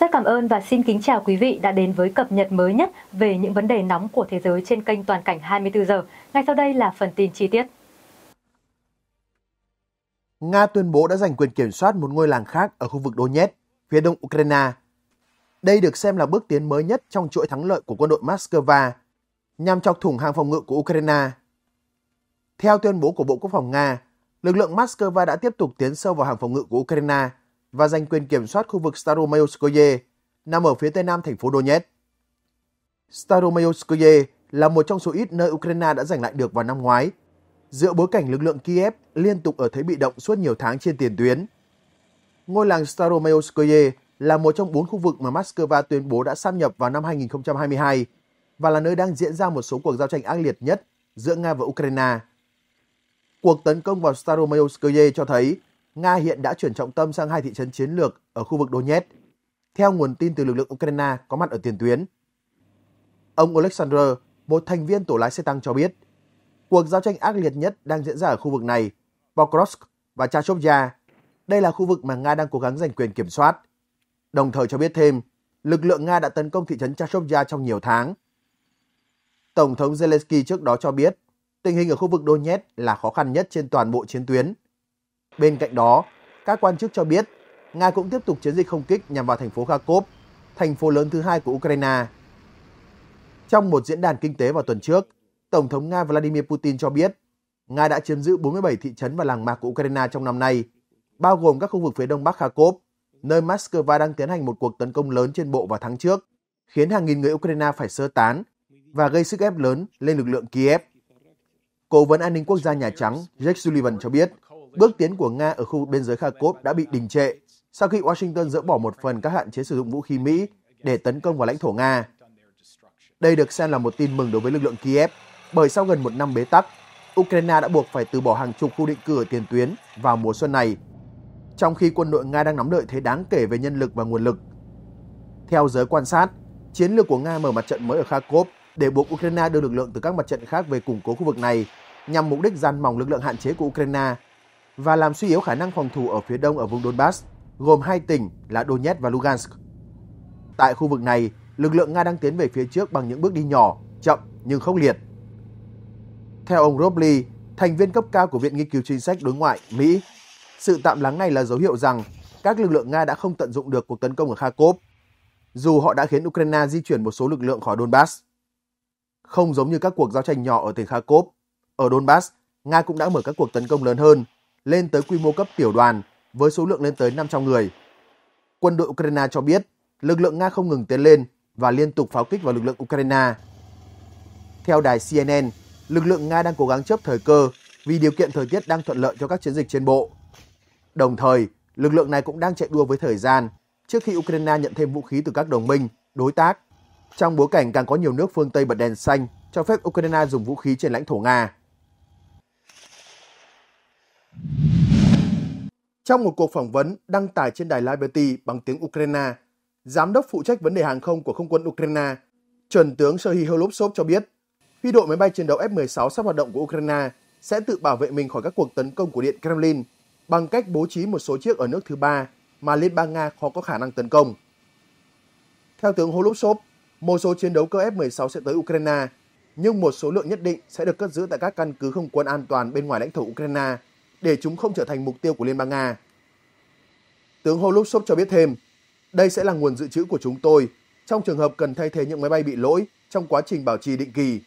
Rất cảm ơn và xin kính chào quý vị đã đến với cập nhật mới nhất về những vấn đề nóng của thế giới trên kênh Toàn cảnh 24 giờ. Ngay sau đây là phần tin chi tiết. Nga tuyên bố đã giành quyền kiểm soát một ngôi làng khác ở khu vực Donetsk, phía đông Ukraine. Đây được xem là bước tiến mới nhất trong chuỗi thắng lợi của quân đội Moscow nhằm chọc thủng hàng phòng ngự của Ukraine. Theo tuyên bố của Bộ Quốc phòng Nga, lực lượng Moscow đã tiếp tục tiến sâu vào hàng phòng ngự của Ukraine và giành quyền kiểm soát khu vực Staromayoskoye, nằm ở phía tây nam thành phố Donetsk. Staromayoskoye là một trong số ít nơi Ukraine đã giành lại được vào năm ngoái, giữa bối cảnh lực lượng Kiev liên tục ở thế bị động suốt nhiều tháng trên tiền tuyến. Ngôi làng Staromayoskoye là một trong bốn khu vực mà Moscow tuyên bố đã sáp nhập vào năm 2022 và là nơi đang diễn ra một số cuộc giao tranh ác liệt nhất giữa Nga và Ukraine. Cuộc tấn công vào Staromayoskoye cho thấy Nga hiện đã chuyển trọng tâm sang hai thị trấn chiến lược ở khu vực Donetsk, theo nguồn tin từ lực lượng Ukraine có mặt ở tiền tuyến. Ông Alexander, một thành viên tổ lái xe tăng cho biết, cuộc giao tranh ác liệt nhất đang diễn ra ở khu vực này, Pokrovsk và Chachovya. Đây là khu vực mà Nga đang cố gắng giành quyền kiểm soát. Đồng thời cho biết thêm, lực lượng Nga đã tấn công thị trấn Chachovya trong nhiều tháng. Tổng thống Zelensky trước đó cho biết, tình hình ở khu vực Donetsk là khó khăn nhất trên toàn bộ chiến tuyến – Bên cạnh đó, các quan chức cho biết Nga cũng tiếp tục chiến dịch không kích nhằm vào thành phố Kharkov, thành phố lớn thứ hai của Ukraine. Trong một diễn đàn kinh tế vào tuần trước, Tổng thống Nga Vladimir Putin cho biết Nga đã chiếm giữ 47 thị trấn và làng mạc của Ukraine trong năm nay, bao gồm các khu vực phía đông bắc Kharkov, nơi Moscow đang tiến hành một cuộc tấn công lớn trên bộ vào tháng trước, khiến hàng nghìn người Ukraine phải sơ tán và gây sức ép lớn lên lực lượng Kiev. Cố vấn an ninh quốc gia Nhà Trắng Jake Sullivan cho biết bước tiến của Nga ở khu vực biên giới Kharkov đã bị đình trệ sau khi Washington dỡ bỏ một phần các hạn chế sử dụng vũ khí Mỹ để tấn công vào lãnh thổ Nga. Đây được xem là một tin mừng đối với lực lượng Kiev, bởi sau gần một năm bế tắc, Ukraine đã buộc phải từ bỏ hàng chục khu định cư ở tiền tuyến vào mùa xuân này, trong khi quân đội Nga đang nắm lợi thế đáng kể về nhân lực và nguồn lực. Theo giới quan sát, chiến lược của Nga mở mặt trận mới ở Kharkov để buộc Ukraine đưa lực lượng từ các mặt trận khác về củng cố khu vực này nhằm mục đích gian mỏng lực lượng hạn chế của Ukraine và làm suy yếu khả năng phòng thủ ở phía đông ở vùng Donbass, gồm hai tỉnh là Donetsk và Lugansk. Tại khu vực này, lực lượng Nga đang tiến về phía trước bằng những bước đi nhỏ, chậm nhưng khốc liệt. Theo ông Robley, thành viên cấp cao của Viện Nghiên cứu Chính sách Đối ngoại Mỹ, sự tạm lắng này là dấu hiệu rằng các lực lượng Nga đã không tận dụng được cuộc tấn công ở Kharkov, dù họ đã khiến Ukraine di chuyển một số lực lượng khỏi Donbass. Không giống như các cuộc giao tranh nhỏ ở tỉnh Kharkov, ở Donbass, Nga cũng đã mở các cuộc tấn công lớn hơn lên tới quy mô cấp tiểu đoàn với số lượng lên tới 500 người. Quân đội Ukraine cho biết lực lượng Nga không ngừng tiến lên và liên tục pháo kích vào lực lượng Ukraine. Theo đài CNN, lực lượng Nga đang cố gắng chấp thời cơ vì điều kiện thời tiết đang thuận lợi cho các chiến dịch trên bộ. Đồng thời, lực lượng này cũng đang chạy đua với thời gian trước khi Ukraine nhận thêm vũ khí từ các đồng minh, đối tác, trong bối cảnh càng có nhiều nước phương Tây bật đèn xanh cho phép Ukraine dùng vũ khí trên lãnh thổ Nga. Trong một cuộc phỏng vấn đăng tải trên đài Liberty bằng tiếng Ukraine, giám đốc phụ trách vấn đề hàng không của không quân Ukraine, chuẩn tướng Serhiy Holubtsov cho biết, phi đội máy bay chiến đấu F-16 sắp hoạt động của Ukraine sẽ tự bảo vệ mình khỏi các cuộc tấn công của Điện Kremlin bằng cách bố trí một số chiếc ở nước thứ ba mà Liên bang Nga khó có khả năng tấn công. Theo tướng Holubtsov, một số chiến đấu cơ F-16 sẽ tới Ukraine, nhưng một số lượng nhất định sẽ được cất giữ tại các căn cứ không quân an toàn bên ngoài lãnh thổ Ukraine – để chúng không trở thành mục tiêu của Liên bang Nga. Tướng Holubsov cho biết thêm, đây sẽ là nguồn dự trữ của chúng tôi trong trường hợp cần thay thế những máy bay bị lỗi trong quá trình bảo trì định kỳ.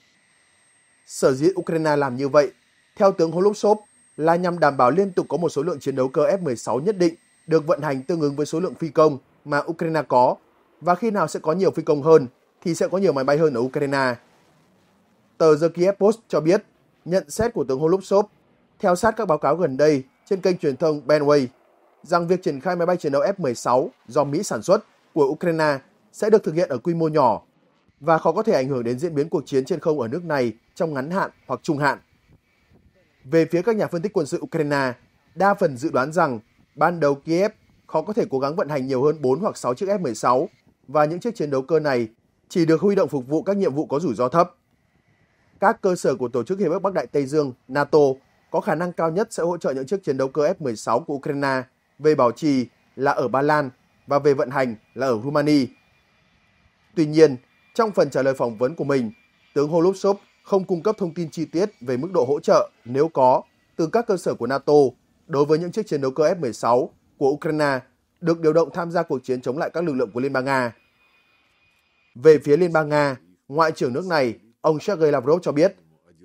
Sở dĩ Ukraine làm như vậy, theo tướng Holubsov, là nhằm đảm bảo liên tục có một số lượng chiến đấu cơ F-16 nhất định được vận hành tương ứng với số lượng phi công mà Ukraine có và khi nào sẽ có nhiều phi công hơn thì sẽ có nhiều máy bay hơn ở Ukraine. Tờ The Kiev Post cho biết, nhận xét của tướng Holubsov theo sát các báo cáo gần đây trên kênh truyền thông Benway, rằng việc triển khai máy bay chiến đấu F-16 do Mỹ sản xuất của Ukraine sẽ được thực hiện ở quy mô nhỏ và khó có thể ảnh hưởng đến diễn biến cuộc chiến trên không ở nước này trong ngắn hạn hoặc trung hạn. Về phía các nhà phân tích quân sự Ukraine, đa phần dự đoán rằng ban đầu Kiev khó có thể cố gắng vận hành nhiều hơn 4 hoặc 6 chiếc F-16 và những chiếc chiến đấu cơ này chỉ được huy động phục vụ các nhiệm vụ có rủi ro thấp. Các cơ sở của Tổ chức Hiệp ước Bắc Đại Tây Dương NATO có khả năng cao nhất sẽ hỗ trợ những chiếc chiến đấu cơ F-16 của Ukraine về bảo trì là ở Ba Lan và về vận hành là ở Rumani. Tuy nhiên, trong phần trả lời phỏng vấn của mình, tướng Holubsov không cung cấp thông tin chi tiết về mức độ hỗ trợ nếu có từ các cơ sở của NATO đối với những chiếc chiến đấu cơ F-16 của Ukraine được điều động tham gia cuộc chiến chống lại các lực lượng của Liên bang Nga. Về phía Liên bang Nga, Ngoại trưởng nước này, ông Sergei Lavrov cho biết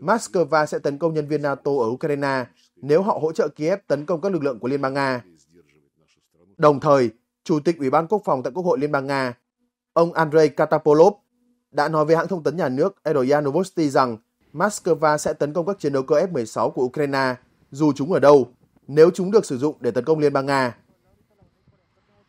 Moscow sẽ tấn công nhân viên NATO ở Ukraine nếu họ hỗ trợ Kiev tấn công các lực lượng của Liên bang Nga. Đồng thời, Chủ tịch Ủy ban Quốc phòng tại Quốc hội Liên bang Nga, ông Andrei Katapolov, đã nói với hãng thông tấn nhà nước Edoya Novosti rằng Moscow sẽ tấn công các chiến đấu cơ F-16 của Ukraine, dù chúng ở đâu, nếu chúng được sử dụng để tấn công Liên bang Nga.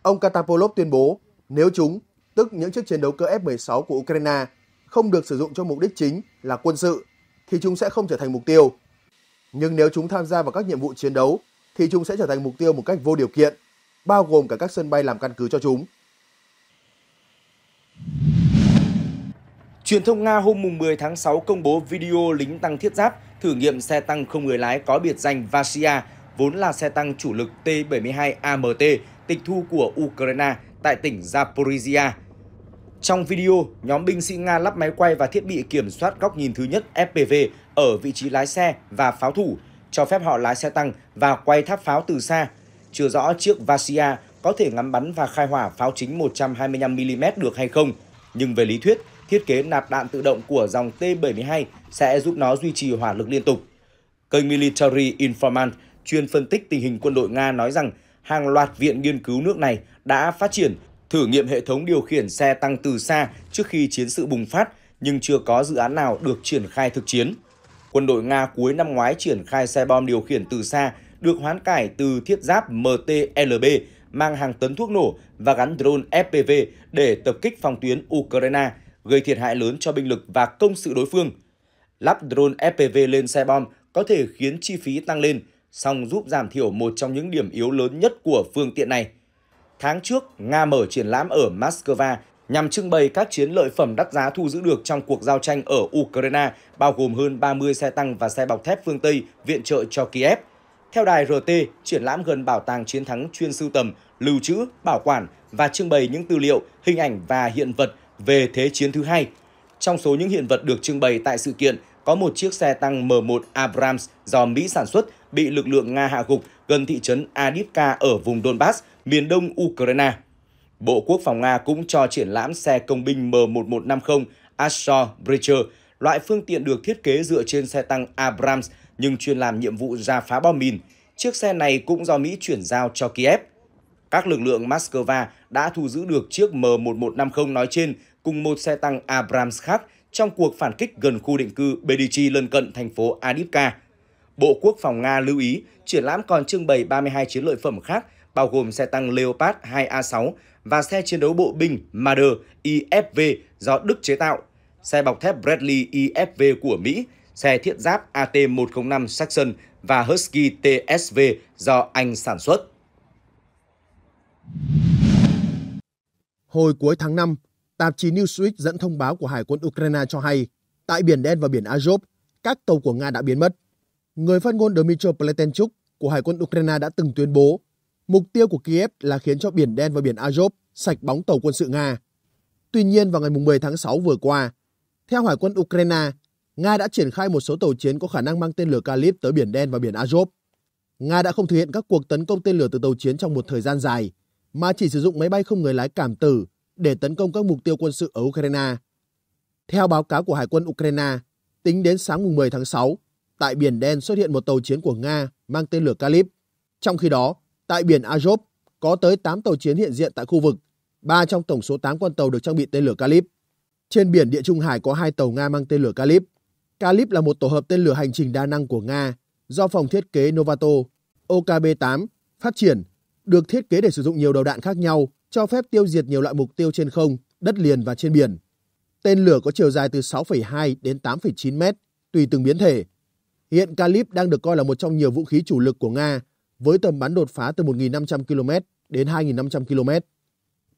Ông Katapolov tuyên bố, nếu chúng, tức những chiếc chiến đấu cơ F-16 của Ukraine, không được sử dụng cho mục đích chính là quân sự thì chúng sẽ không trở thành mục tiêu. Nhưng nếu chúng tham gia vào các nhiệm vụ chiến đấu thì chúng sẽ trở thành mục tiêu một cách vô điều kiện, bao gồm cả các sân bay làm căn cứ cho chúng. Truyền thông Nga hôm 10 tháng 6 công bố video lính tăng thiết giáp thử nghiệm xe tăng không người lái có biệt danh Vasia, vốn là xe tăng chủ lực T-72 AMT tịch thu của Ukraine tại tỉnh Zaporizhia trong video, nhóm binh sĩ Nga lắp máy quay và thiết bị kiểm soát góc nhìn thứ nhất FPV ở vị trí lái xe và pháo thủ, cho phép họ lái xe tăng và quay tháp pháo từ xa. Chưa rõ chiếc Vasia có thể ngắm bắn và khai hỏa pháo chính 125mm được hay không, nhưng về lý thuyết, thiết kế nạp đạn tự động của dòng T-72 sẽ giúp nó duy trì hỏa lực liên tục. Kênh Military Informant chuyên phân tích tình hình quân đội Nga nói rằng hàng loạt viện nghiên cứu nước này đã phát triển thử nghiệm hệ thống điều khiển xe tăng từ xa trước khi chiến sự bùng phát nhưng chưa có dự án nào được triển khai thực chiến. Quân đội Nga cuối năm ngoái triển khai xe bom điều khiển từ xa được hoán cải từ thiết giáp MTLB mang hàng tấn thuốc nổ và gắn drone FPV để tập kích phòng tuyến Ukraine, gây thiệt hại lớn cho binh lực và công sự đối phương. Lắp drone FPV lên xe bom có thể khiến chi phí tăng lên, song giúp giảm thiểu một trong những điểm yếu lớn nhất của phương tiện này – tháng trước Nga mở triển lãm ở Moscow nhằm trưng bày các chiến lợi phẩm đắt giá thu giữ được trong cuộc giao tranh ở Ukraine, bao gồm hơn 30 xe tăng và xe bọc thép phương Tây viện trợ cho Kiev. Theo đài RT, triển lãm gần bảo tàng chiến thắng chuyên sưu tầm, lưu trữ, bảo quản và trưng bày những tư liệu, hình ảnh và hiện vật về Thế chiến thứ hai. Trong số những hiện vật được trưng bày tại sự kiện có một chiếc xe tăng M1 Abrams do Mỹ sản xuất bị lực lượng Nga hạ gục gần thị trấn Adivka ở vùng Donbass, miền đông Ukraine. Bộ Quốc phòng Nga cũng cho triển lãm xe công binh M1150 Assault Bridger loại phương tiện được thiết kế dựa trên xe tăng Abrams nhưng chuyên làm nhiệm vụ ra phá bom mìn. Chiếc xe này cũng do Mỹ chuyển giao cho Kiev. Các lực lượng Moscow đã thu giữ được chiếc M1150 nói trên cùng một xe tăng Abrams khác trong cuộc phản kích gần khu định cư Bedichi lân cận thành phố Adivka. Bộ Quốc phòng Nga lưu ý, triển lãm còn trưng bày 32 chiến lợi phẩm khác, bao gồm xe tăng Leopard 2A6 và xe chiến đấu bộ binh Marder IFV do Đức chế tạo, xe bọc thép Bradley IFV của Mỹ, xe thiết giáp AT-105 Saxon và Husky TSV do Anh sản xuất. Hồi cuối tháng 5, Tạp chí Newsweek dẫn thông báo của Hải quân Ukraine cho hay, tại Biển Đen và Biển Azov, các tàu của Nga đã biến mất. Người phát ngôn Dmitry Pletenchuk của Hải quân Ukraine đã từng tuyên bố mục tiêu của Kiev là khiến cho Biển Đen và Biển Azov sạch bóng tàu quân sự Nga. Tuy nhiên, vào ngày 10 tháng 6 vừa qua, theo Hải quân Ukraine, Nga đã triển khai một số tàu chiến có khả năng mang tên lửa Kalib tới Biển Đen và Biển Azov. Nga đã không thực hiện các cuộc tấn công tên lửa từ tàu chiến trong một thời gian dài, mà chỉ sử dụng máy bay không người lái cảm tử để tấn công các mục tiêu quân sự ở Ukraine. Theo báo cáo của Hải quân Ukraine, tính đến sáng 10 tháng 6, tại Biển Đen xuất hiện một tàu chiến của Nga mang tên lửa Kalib. Trong khi đó, tại biển Azov có tới 8 tàu chiến hiện diện tại khu vực, 3 trong tổng số 8 con tàu được trang bị tên lửa Kalib. Trên biển Địa Trung Hải có hai tàu Nga mang tên lửa Kalib. Kalib là một tổ hợp tên lửa hành trình đa năng của Nga do phòng thiết kế Novato OKB-8 phát triển, được thiết kế để sử dụng nhiều đầu đạn khác nhau cho phép tiêu diệt nhiều loại mục tiêu trên không, đất liền và trên biển. Tên lửa có chiều dài từ 6,2 đến 8,9 mét, tùy từng biến thể. Hiện Calip đang được coi là một trong nhiều vũ khí chủ lực của Nga, với tầm bắn đột phá từ 1.500 km đến 2.500 km.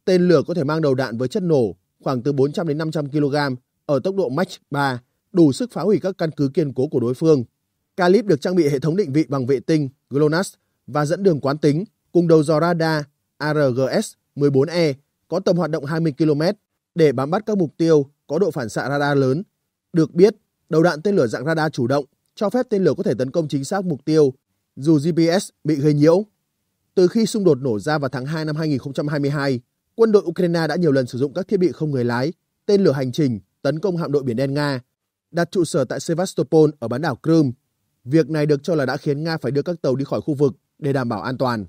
Tên lửa có thể mang đầu đạn với chất nổ khoảng từ 400 đến 500 kg ở tốc độ Mach 3, đủ sức phá hủy các căn cứ kiên cố của đối phương. Calip được trang bị hệ thống định vị bằng vệ tinh GLONASS và dẫn đường quán tính cùng đầu dò radar ARGS 14E có tầm hoạt động 20 km để bám bắt các mục tiêu có độ phản xạ radar lớn. Được biết, đầu đạn tên lửa dạng radar chủ động cho phép tên lửa có thể tấn công chính xác mục tiêu dù GPS bị gây nhiễu. Từ khi xung đột nổ ra vào tháng 2 năm 2022, quân đội Ukraine đã nhiều lần sử dụng các thiết bị không người lái, tên lửa hành trình tấn công hạm đội Biển Đen Nga, đặt trụ sở tại Sevastopol ở bán đảo Crimea. Việc này được cho là đã khiến Nga phải đưa các tàu đi khỏi khu vực để đảm bảo an toàn.